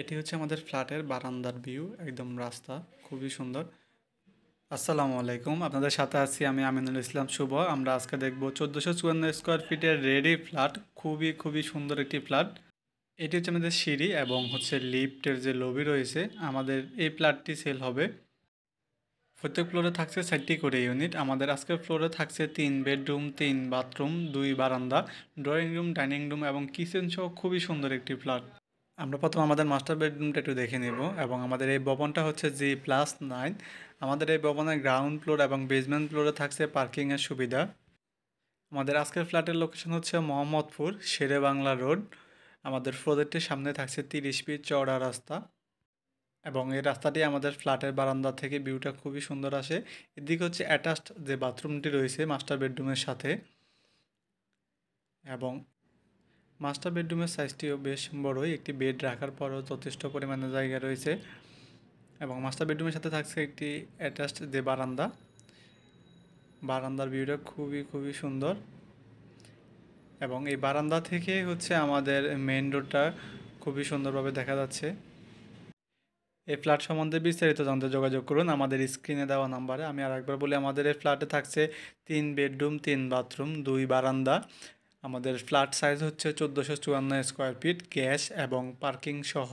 এটি হচ্ছে আমাদের ফ্ল্যাটের বারান্দার ভিউ একদম রাস্তা খুবই সুন্দর আসসালামু আলাইকুম আপনাদের সাথে আছি আমি আমিনুল ইসলাম শুভ আমরা আজকে দেখব চোদ্দোশো চুয়ান্ন স্কোয়ার ফিটের রেডি ফ্ল্যাট খুবই খুবই সুন্দর একটি ফ্ল্যাট এটি হচ্ছে আমাদের সিঁড়ি এবং হচ্ছে লিফ্টের যে লবি রয়েছে আমাদের এই ফ্ল্যাটটি সেল হবে প্রত্যেক ফ্লোরে থাকছে সাইটটি করে ইউনিট আমাদের আজকের ফ্লোরে থাকছে তিন বেডরুম তিন বাথরুম দুই বারান্দা ড্রয়িং রুম ডাইনিং রুম এবং কিচেন সহ খুবই সুন্দর একটি ফ্ল্যাট আমরা প্রথম আমাদের মাস্টার বেডরুমটা একটু দেখে নেব এবং আমাদের এই ভবনটা হচ্ছে জি প্লাস নাইন আমাদের এই ভবনের গ্রাউন্ড ফ্লোর এবং বেসমেন্ট ফ্লোরে থাকছে পার্কিংয়ের সুবিধা আমাদের আজকের ফ্ল্যাটের লোকেশন হচ্ছে মোহাম্মদপুর শেরে বাংলা রোড আমাদের ফ্লোরেরটির সামনে থাকছে তিরিশ ফিট চওড়া রাস্তা এবং এই রাস্তাটি আমাদের ফ্ল্যাটের বারান্দা থেকে ভিউটা খুবই সুন্দর আসে এদিকে হচ্ছে অ্যাটাচড যে বাথরুমটি রয়েছে মাস্টার বেডরুমের সাথে এবং মাস্টার বেডরুমের সাইজটিও বেশ বড়ই একটি বেড রাখার পরও যথেষ্ট পরিমাণে জায়গা রয়েছে এবং মাস্টার বেডরুমের সাথে থাকছে একটি অ্যাটাচড যে বারান্দা বারান্দার ভিউটা খুবই খুবই সুন্দর এবং এই বারান্দা থেকে হচ্ছে আমাদের মেন রোডটা খুবই সুন্দরভাবে দেখা যাচ্ছে এই ফ্ল্যাট সম্বন্ধে বিস্তারিত জানতে যোগাযোগ করুন আমাদের স্ক্রিনে দেওয়া নাম্বারে আমি আর একবার বলি আমাদের এই ফ্ল্যাটে থাকছে তিন বেডরুম তিন বাথরুম দুই বারান্দা আমাদের ফ্ল্যাট সাইজ হচ্ছে চোদ্দোশো চুয়ান্ন স্কোয়ার ফিট গ্যাস এবং পার্কিং সহ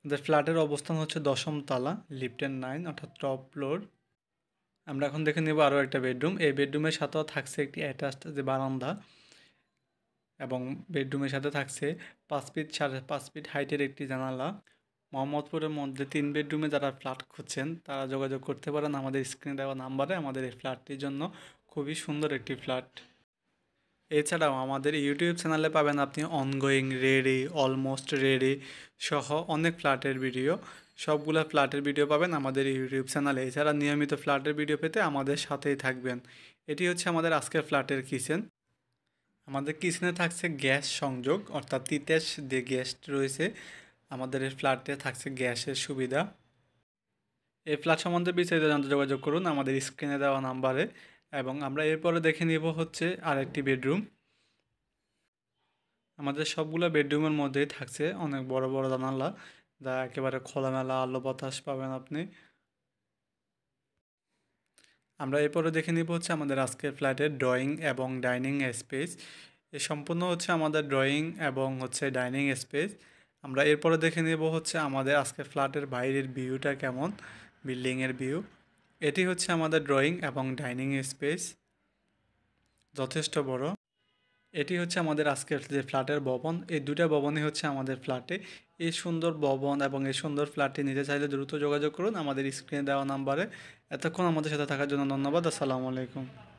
আমাদের ফ্ল্যাটের অবস্থান হচ্ছে দশম তালা লিফটেন নাইন অর্থাৎ টপ ফ্লোর আমরা এখন দেখে নেব আরও একটা বেডরুম এই বেডরুমের সাথেও থাকছে একটি অ্যাটাচড যে বারান্দা এবং বেডরুমের সাথে থাকছে পাঁচ ফিট সাড়ে পাঁচ ফিট হাইটের একটি জানালা মোহাম্মদপুরের মধ্যে তিন বেডরুমে যারা ফ্ল্যাট খুঁজছেন তারা যোগাযোগ করতে পারেন আমাদের স্ক্রিনে দেওয়া নাম্বারে আমাদের এই ফ্ল্যাটটির জন্য খুবই সুন্দর একটি ফ্ল্যাট এছাড়াও আমাদের ইউটিউব চ্যানেলে পাবেন আপনি অনগোয়িং রেডি অলমোস্ট রেডি সহ অনেক ফ্ল্যাটের ভিডিও সবগুলো ফ্ল্যাটের ভিডিও পাবেন আমাদের ইউটিউব চ্যানেলে এছাড়া নিয়মিত ফ্ল্যাটের ভিডিও পেতে আমাদের সাথেই থাকবেন এটি হচ্ছে আমাদের আজকের ফ্ল্যাটের কিচেন আমাদের কিচেনে থাকছে গ্যাস সংযোগ অর্থাৎ তিতেশ যে গ্যাস রয়েছে আমাদের এই ফ্ল্যাটে থাকছে গ্যাসের সুবিধা এই ফ্ল্যাট সম্বন্ধে বিস্তারিত জানতে যোগাযোগ করুন আমাদের স্ক্রিনে দেওয়া নাম্বারে এবং আমরা এরপরে দেখে নেব হচ্ছে আরেকটি বেডরুম আমাদের সবগুলো বেডরুমের মধ্যেই থাকছে অনেক বড় বড় জানালা যা একেবারে খোলামেলা আলো বাতাস পাবেন আপনি আমরা এরপরে দেখে নেব হচ্ছে আমাদের আজকের ফ্ল্যাটের ড্রয়িং এবং ডাইনিং স্পেস এ সম্পূর্ণ হচ্ছে আমাদের ড্রয়িং এবং হচ্ছে ডাইনিং স্পেস আমরা এরপরে দেখে নেব হচ্ছে আমাদের আজকের ফ্ল্যাটের বাইরের ভিউটা কেমন বিল্ডিংয়ের ভিউ এটি হচ্ছে আমাদের ড্রয়িং এবং ডাইনিং স্পেস যথেষ্ট বড় এটি হচ্ছে আমাদের আজকের যে ফ্ল্যাটের ভবন এই দুটা ভবনই হচ্ছে আমাদের ফ্ল্যাটে এই সুন্দর ভবন এবং এই সুন্দর ফ্ল্যাটটি নিতে চাইলে দ্রুত যোগাযোগ করুন আমাদের স্ক্রিনে দেওয়া নাম্বারে এতক্ষণ আমাদের সাথে থাকার জন্য ধন্যবাদ আসসালামু আলাইকুম